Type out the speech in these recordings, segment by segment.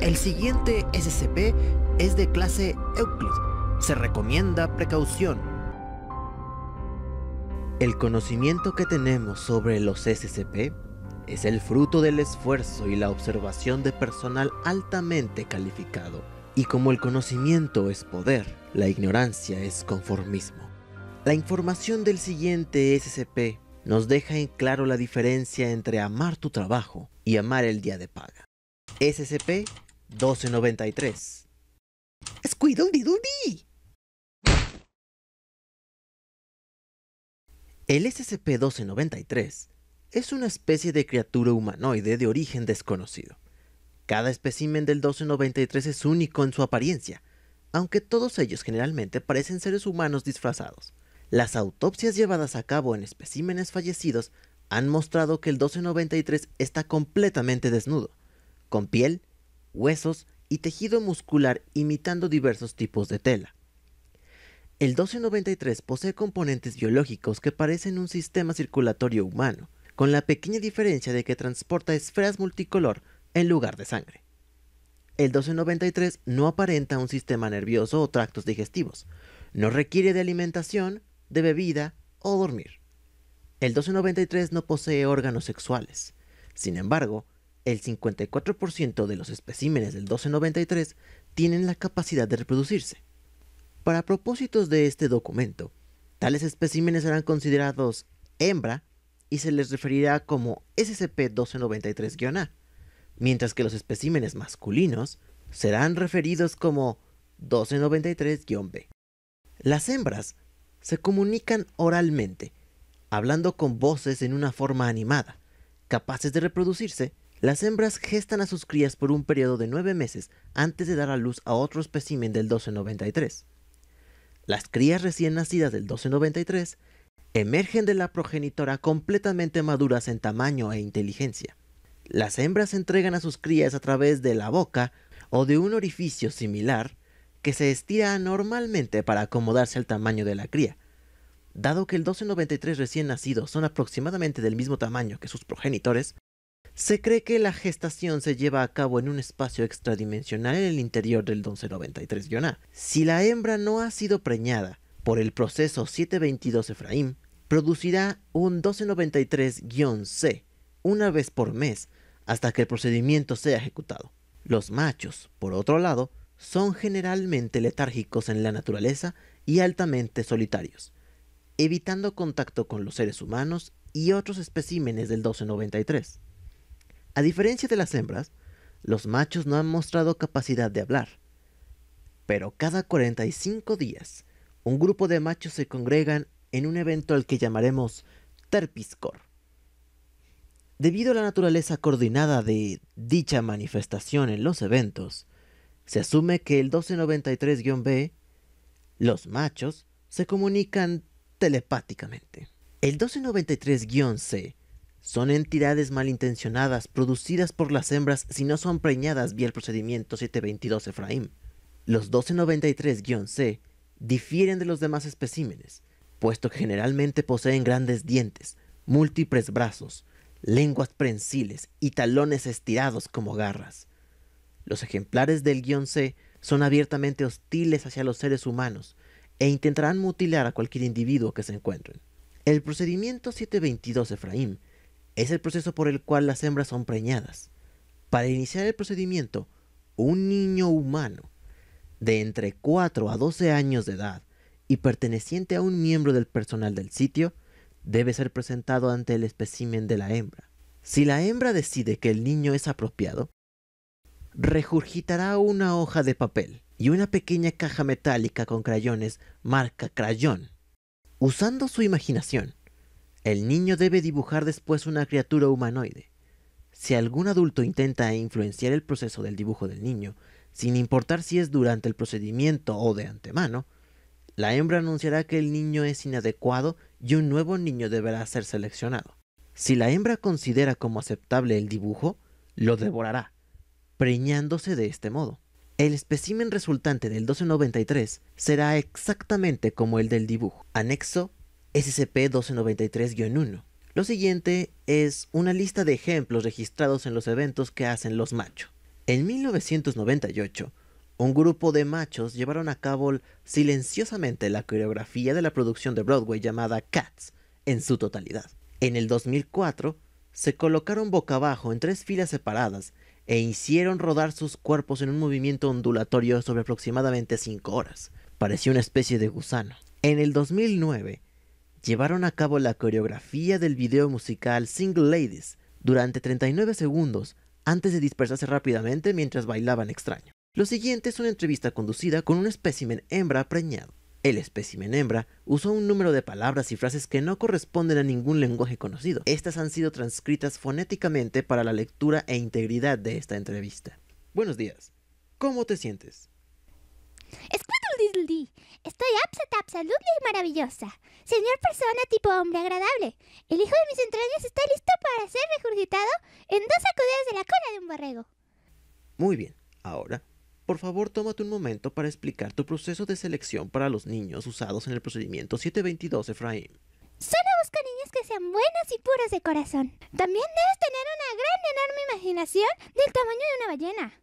El siguiente SCP es de clase Euclid. Se recomienda precaución. El conocimiento que tenemos sobre los SCP es el fruto del esfuerzo y la observación de personal altamente calificado. Y como el conocimiento es poder, la ignorancia es conformismo. La información del siguiente SCP nos deja en claro la diferencia entre amar tu trabajo y amar el día de paga. SCP-1293 El SCP-1293 es una especie de criatura humanoide de origen desconocido. Cada espécimen del 1293 es único en su apariencia, aunque todos ellos generalmente parecen seres humanos disfrazados. Las autopsias llevadas a cabo en especímenes fallecidos han mostrado que el 1293 está completamente desnudo, con piel, huesos y tejido muscular imitando diversos tipos de tela. El 1293 posee componentes biológicos que parecen un sistema circulatorio humano, con la pequeña diferencia de que transporta esferas multicolor en lugar de sangre. El 1293 no aparenta un sistema nervioso o tractos digestivos, no requiere de alimentación, de bebida o dormir. El 1293 no posee órganos sexuales. Sin embargo, el 54% de los especímenes del 1293 tienen la capacidad de reproducirse. Para propósitos de este documento, tales especímenes serán considerados hembra y se les referirá como SCP-1293-A, mientras que los especímenes masculinos serán referidos como 1293-B. Las hembras se comunican oralmente, hablando con voces en una forma animada. Capaces de reproducirse, las hembras gestan a sus crías por un periodo de nueve meses antes de dar a luz a otro espécimen del 1293. Las crías recién nacidas del 1293 emergen de la progenitora completamente maduras en tamaño e inteligencia. Las hembras entregan a sus crías a través de la boca o de un orificio similar que se estira anormalmente para acomodarse al tamaño de la cría. Dado que el 1293 recién nacido son aproximadamente del mismo tamaño que sus progenitores, se cree que la gestación se lleva a cabo en un espacio extradimensional en el interior del 1293-A. Si la hembra no ha sido preñada por el proceso 722 Efraín, producirá un 1293-C una vez por mes hasta que el procedimiento sea ejecutado. Los machos, por otro lado, son generalmente letárgicos en la naturaleza y altamente solitarios, evitando contacto con los seres humanos y otros especímenes del 1293. A diferencia de las hembras, los machos no han mostrado capacidad de hablar, pero cada 45 días un grupo de machos se congregan en un evento al que llamaremos Terpiscor. Debido a la naturaleza coordinada de dicha manifestación en los eventos, se asume que el 1293-B, los machos, se comunican telepáticamente. El 1293-C son entidades malintencionadas producidas por las hembras si no son preñadas vía el procedimiento 722 Efraín. Los 1293-C difieren de los demás especímenes, puesto que generalmente poseen grandes dientes, múltiples brazos, lenguas prensiles y talones estirados como garras. Los ejemplares del guión C son abiertamente hostiles hacia los seres humanos e intentarán mutilar a cualquier individuo que se encuentren. El procedimiento 722 Efraim es el proceso por el cual las hembras son preñadas. Para iniciar el procedimiento, un niño humano de entre 4 a 12 años de edad y perteneciente a un miembro del personal del sitio debe ser presentado ante el espécimen de la hembra. Si la hembra decide que el niño es apropiado, rejurgitará una hoja de papel y una pequeña caja metálica con crayones marca crayón. Usando su imaginación, el niño debe dibujar después una criatura humanoide. Si algún adulto intenta influenciar el proceso del dibujo del niño, sin importar si es durante el procedimiento o de antemano, la hembra anunciará que el niño es inadecuado y un nuevo niño deberá ser seleccionado. Si la hembra considera como aceptable el dibujo, lo devorará preñándose de este modo. El espécimen resultante del 1293 será exactamente como el del dibujo. Anexo SCP-1293-1. Lo siguiente es una lista de ejemplos registrados en los eventos que hacen los machos. En 1998, un grupo de machos llevaron a cabo silenciosamente la coreografía de la producción de Broadway llamada Cats en su totalidad. En el 2004, se colocaron boca abajo en tres filas separadas e hicieron rodar sus cuerpos en un movimiento ondulatorio sobre aproximadamente 5 horas. Parecía una especie de gusano. En el 2009, llevaron a cabo la coreografía del video musical Single Ladies durante 39 segundos antes de dispersarse rápidamente mientras bailaban extraño. Lo siguiente es una entrevista conducida con un espécimen hembra preñado. El espécimen hembra usó un número de palabras y frases que no corresponden a ningún lenguaje conocido. Estas han sido transcritas fonéticamente para la lectura e integridad de esta entrevista. Buenos días. ¿Cómo te sientes? dee! estoy absolutamente maravillosa. Señor persona tipo hombre agradable, el hijo de mis entrañas está listo para ser regurgitado en dos sacudidas de la cola de un barrego. Muy bien, ahora por favor, tómate un momento para explicar tu proceso de selección para los niños usados en el procedimiento 722, Efraín. Solo busco niños que sean buenos y puros de corazón. También debes tener una gran, enorme imaginación del tamaño de una ballena.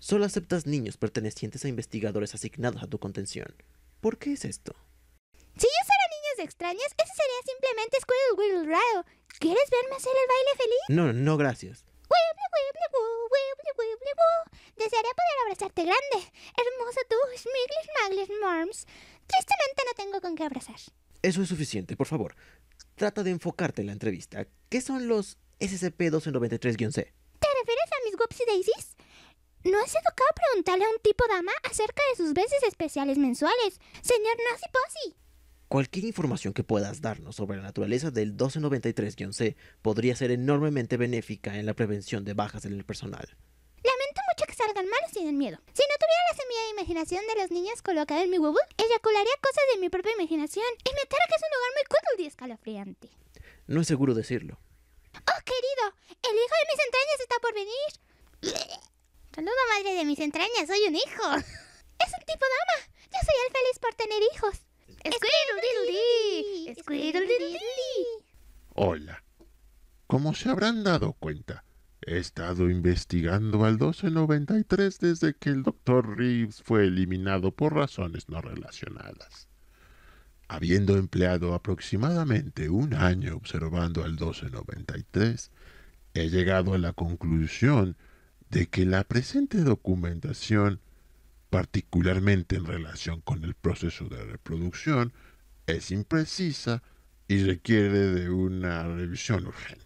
Solo aceptas niños pertenecientes a investigadores asignados a tu contención. ¿Por qué es esto? Si yo fuera niños extraños, eso sería simplemente Squirrel Will Ride. ¿Quieres verme hacer el baile feliz? No, no, gracias. Desearía poder abrazarte grande. hermosa tú, Smiglis Maglis Morms. Tristemente no tengo con qué abrazar. Eso es suficiente, por favor. Trata de enfocarte en la entrevista. ¿Qué son los SCP-1293-C? ¿Te refieres a mis Whoopsie Daisies? ¿No has educado preguntarle a un tipo dama acerca de sus veces especiales mensuales, señor Nazi Posi? Cualquier información que puedas darnos sobre la naturaleza del 1293-C podría ser enormemente benéfica en la prevención de bajas en el personal salgan malos sin el miedo. Si no tuviera la semilla de imaginación de los niños colocada en mi huevo, eyacularía cosas de mi propia imaginación y me que es un lugar muy cool y escalofriante. No es seguro decirlo. ¡Oh, querido! ¡El hijo de mis entrañas está por venir! Saluda, madre de mis entrañas, soy un hijo. ¡Es un tipo dama! Yo soy el feliz por tener hijos. Squirrel Hola. Como se habrán dado cuenta, He estado investigando al 1293 desde que el Dr. Reeves fue eliminado por razones no relacionadas. Habiendo empleado aproximadamente un año observando al 1293, he llegado a la conclusión de que la presente documentación, particularmente en relación con el proceso de reproducción, es imprecisa y requiere de una revisión urgente.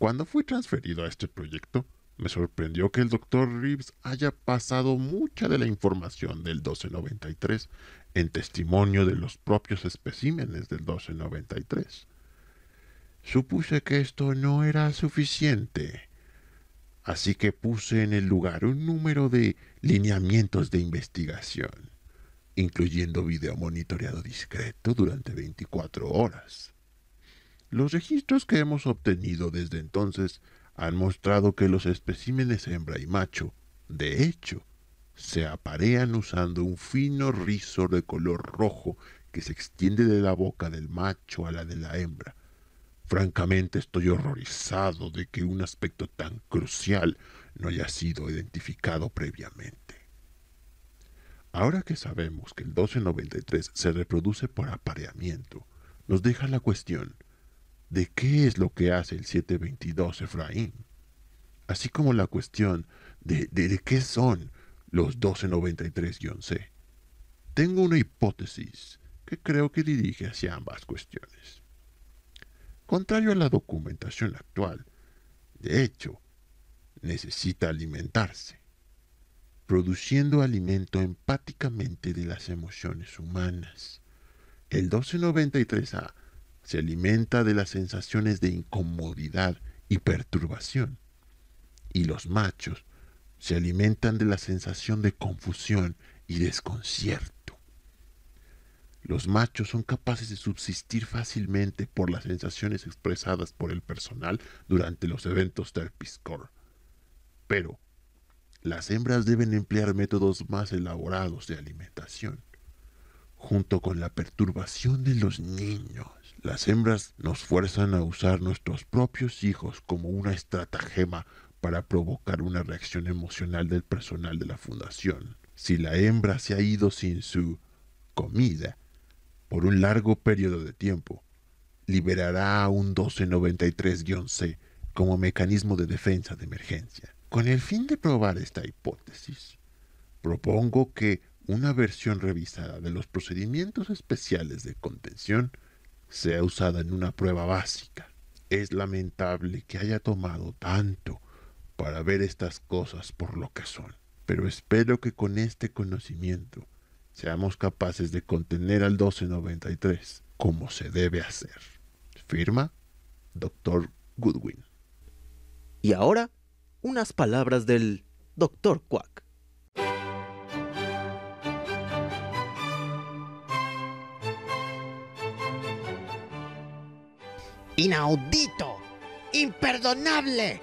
Cuando fui transferido a este proyecto, me sorprendió que el doctor Reeves haya pasado mucha de la información del 1293 en testimonio de los propios especímenes del 1293. Supuse que esto no era suficiente, así que puse en el lugar un número de lineamientos de investigación, incluyendo video monitoreado discreto durante 24 horas. Los registros que hemos obtenido desde entonces han mostrado que los especímenes hembra y macho, de hecho, se aparean usando un fino rizo de color rojo que se extiende de la boca del macho a la de la hembra. Francamente estoy horrorizado de que un aspecto tan crucial no haya sido identificado previamente. Ahora que sabemos que el 1293 se reproduce por apareamiento, nos deja la cuestión de qué es lo que hace el 722 Efraín, así como la cuestión de, qué son los 1293-C. Tengo una hipótesis que creo que dirige hacia ambas cuestiones. Contrario a la documentación actual, de hecho, necesita alimentarse, produciendo alimento empáticamente de las emociones humanas. El 1293A se alimenta de las sensaciones de incomodidad y perturbación. Y los machos se alimentan de la sensación de confusión y desconcierto. Los machos son capaces de subsistir fácilmente por las sensaciones expresadas por el personal durante los eventos del Piscor. Pero las hembras deben emplear métodos más elaborados de alimentación junto con la perturbación de los niños. Las hembras nos fuerzan a usar nuestros propios hijos como una estratagema para provocar una reacción emocional del personal de la fundación. Si la hembra se ha ido sin su comida por un largo periodo de tiempo, liberará un 1293-C como mecanismo de defensa de emergencia. Con el fin de probar esta hipótesis, propongo que una versión revisada de los procedimientos especiales de contención sea usada en una prueba básica. Es lamentable que haya tomado tanto para ver estas cosas por lo que son, pero espero que con este conocimiento seamos capaces de contener al 1293 como se debe hacer. Firma Doctor Goodwin. Y ahora, unas palabras del Doctor Quack. Inaudito. Imperdonable.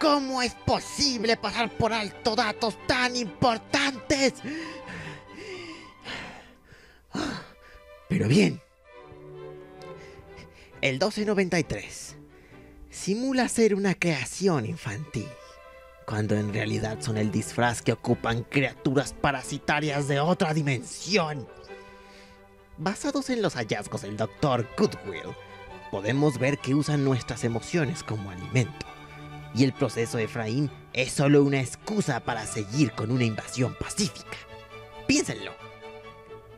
¿Cómo es posible pasar por alto datos tan importantes? Pero bien. El 1293 simula ser una creación infantil, cuando en realidad son el disfraz que ocupan criaturas parasitarias de otra dimensión. Basados en los hallazgos del Dr. Goodwill, podemos ver que usan nuestras emociones como alimento. Y el proceso de Efraín es solo una excusa para seguir con una invasión pacífica. Piénsenlo.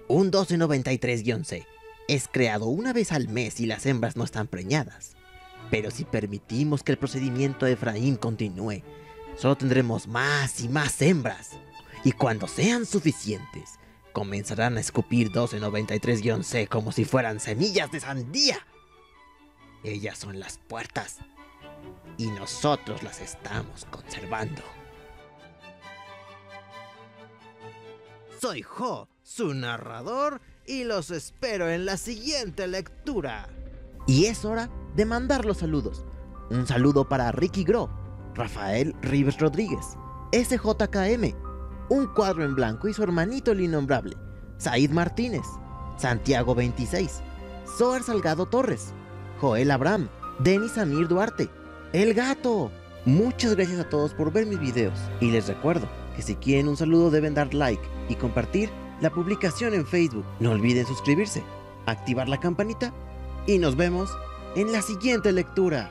Un 1293-C es creado una vez al mes y las hembras no están preñadas. Pero si permitimos que el procedimiento de Efraín continúe, solo tendremos más y más hembras. Y cuando sean suficientes, comenzarán a escupir 1293-C como si fueran semillas de sandía. Ellas son las puertas y nosotros las estamos conservando. Soy Jo, su narrador, y los espero en la siguiente lectura. Y es hora de mandar los saludos. Un saludo para Ricky Gro, Rafael Rives Rodríguez, SJKM, Un Cuadro en Blanco y su hermanito el innombrable, Said Martínez, Santiago 26, Soar Salgado Torres, Joel Abraham, Denis Amir Duarte, El Gato. Muchas gracias a todos por ver mis videos y les recuerdo que si quieren un saludo deben dar like y compartir la publicación en Facebook. No olviden suscribirse, activar la campanita y nos vemos en la siguiente lectura.